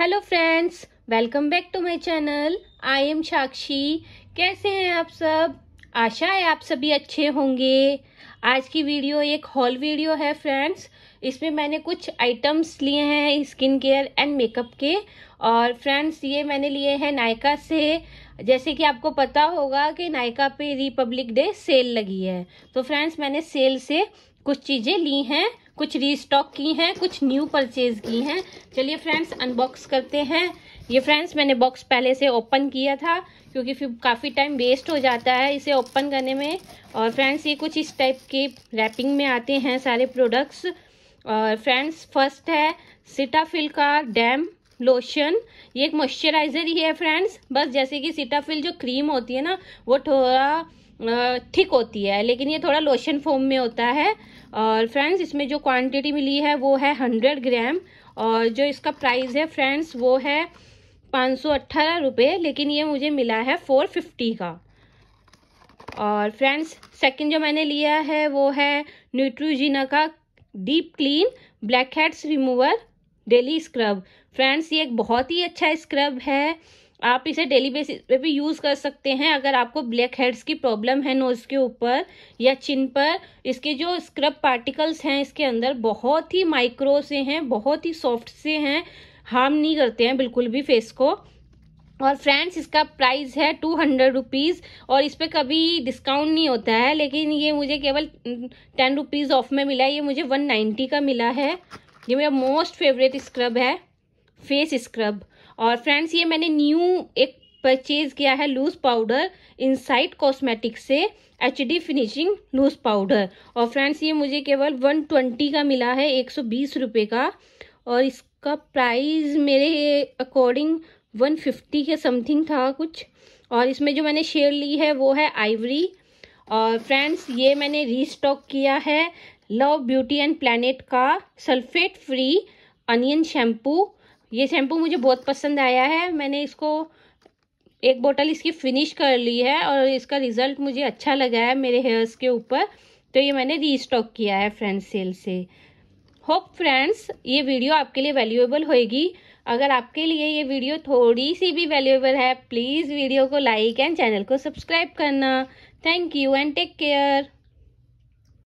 hello friends welcome back to my channel I am Sakshi कैसे हैं आप सब आशा है आप सभी अच्छे होंगे आज की वीडियो एक हॉल वीडियो है फ्रेंड्स इसमें मैंने कुछ आइटम्स लिए हैं स्किन केयर एंड मेकअप के और फ्रेंड्स ये मैंने लिए हैं नायका से जैसे कि आपको पता होगा कि नायका पे रिपब्लिक डे सेल लगी है तो फ्रेंड्स मैंने सेल से कुछ चीज़ें ली हैं कुछ रीस्टॉक की हैं कुछ न्यू परचेज की हैं चलिए फ्रेंड्स अनबॉक्स करते हैं ये फ्रेंड्स मैंने बॉक्स पहले से ओपन किया था क्योंकि फिर काफ़ी टाइम वेस्ट हो जाता है इसे ओपन करने में और फ्रेंड्स ये कुछ इस टाइप के रैपिंग में आते हैं सारे प्रोडक्ट्स और फ्रेंड्स फर्स्ट है सिटाफिल का डैम लोशन ये एक मॉइस्चराइज़र ही है फ्रेंड्स बस जैसे कि सिटाफिल जो क्रीम होती है ना वो थोड़ा थिक होती है लेकिन ये थोड़ा लोशन फॉर्म में होता है और फ्रेंड्स इसमें जो क्वांटिटी मिली है वो है हंड्रेड ग्राम और जो इसका प्राइस है फ्रेंड्स वो है पाँच सौ अट्ठारह रुपये लेकिन ये मुझे मिला है फ़ोर फिफ्टी का और फ्रेंड्स सेकंड जो मैंने लिया है वो है न्यूट्रोजिना का deep clean blackheads remover daily scrub friends ये एक बहुत ही अच्छा स्क्रब है आप इसे डेली बेसिस पे भी यूज़ कर सकते हैं अगर आपको ब्लैक हेड्स की प्रॉब्लम है नोज़ के ऊपर या चिन पर इसके जो स्क्रब पार्टिकल्स हैं इसके अंदर बहुत ही माइक्रो से हैं बहुत ही सॉफ्ट से हैं हार्म नहीं करते हैं बिल्कुल भी फेस को और फ्रेंड्स इसका प्राइस है टू हंड्रेड रुपीज़ और इस पर कभी डिस्काउंट नहीं होता है लेकिन ये मुझे केवल टेन रुपीज़ ऑफ में मिला है ये मुझे वन नाइन्टी का मिला है ये मेरा मोस्ट फेवरेट स्क्रब है फेस स्क्रब और फ्रेंड्स ये मैंने न्यू एक परचेज किया है लूज पाउडर इनसाइट कॉस्मेटिक से H D finishing loose powder और फ्रेंड्स ये मुझे केवल वन ट्वेंटी का मिला है एक सौ बीस रुपये का और इसका प्राइस मेरे अकॉर्डिंग वन फिफ्टी के समथिंग था कुछ और इसमें जो मैंने शेयर ली है वो है आइवरी और फ्रेंड्स ये मैंने रीस्टॉक किया है लव ब्यूटी एंड प्लानट का सल्फेट फ्री अनियन शैम्पू ये शैम्पू मुझे बहुत पसंद आया है मैंने इसको एक बोतल इसकी फिनिश कर ली है और इसका रिज़ल्ट मुझे अच्छा लगा है मेरे हेयर्स के ऊपर तो ये मैंने रीस्टॉक किया है फ्रेंड्स सेल से होप फ्रेंड्स ये वीडियो आपके लिए वैल्यूएबल होएगी अगर आपके लिए ये वीडियो थोड़ी सी भी वैल्यूएबल है प्लीज़ वीडियो को लाइक एंड चैनल को सब्सक्राइब करना thank you and take care